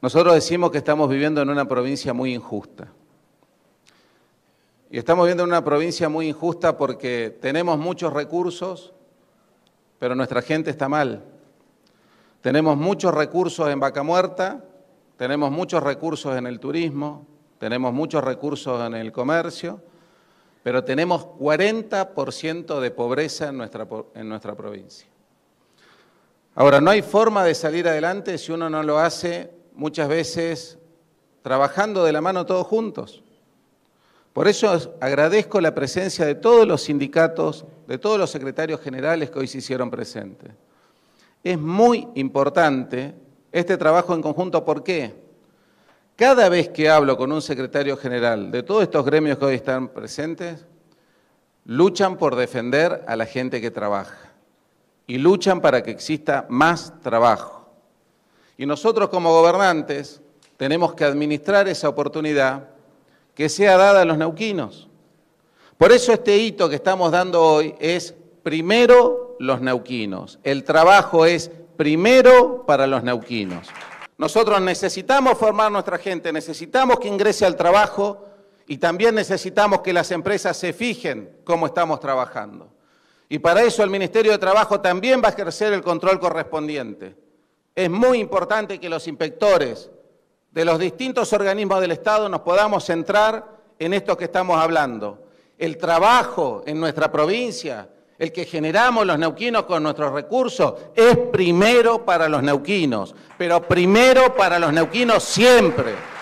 Nosotros decimos que estamos viviendo en una provincia muy injusta. Y estamos viviendo en una provincia muy injusta porque tenemos muchos recursos, pero nuestra gente está mal. Tenemos muchos recursos en Vaca Muerta, tenemos muchos recursos en el turismo, tenemos muchos recursos en el comercio, pero tenemos 40% de pobreza en nuestra, en nuestra provincia. Ahora, no hay forma de salir adelante si uno no lo hace muchas veces trabajando de la mano todos juntos. Por eso agradezco la presencia de todos los sindicatos, de todos los secretarios generales que hoy se hicieron presentes. Es muy importante este trabajo en conjunto, ¿por qué? Cada vez que hablo con un secretario general de todos estos gremios que hoy están presentes, luchan por defender a la gente que trabaja y luchan para que exista más trabajo. Y nosotros como gobernantes tenemos que administrar esa oportunidad que sea dada a los neuquinos. Por eso este hito que estamos dando hoy es primero los neuquinos. El trabajo es primero para los neuquinos. Nosotros necesitamos formar nuestra gente, necesitamos que ingrese al trabajo y también necesitamos que las empresas se fijen cómo estamos trabajando. Y para eso el Ministerio de Trabajo también va a ejercer el control correspondiente. Es muy importante que los inspectores de los distintos organismos del Estado nos podamos centrar en esto que estamos hablando. El trabajo en nuestra provincia, el que generamos los neuquinos con nuestros recursos, es primero para los neuquinos, pero primero para los neuquinos siempre.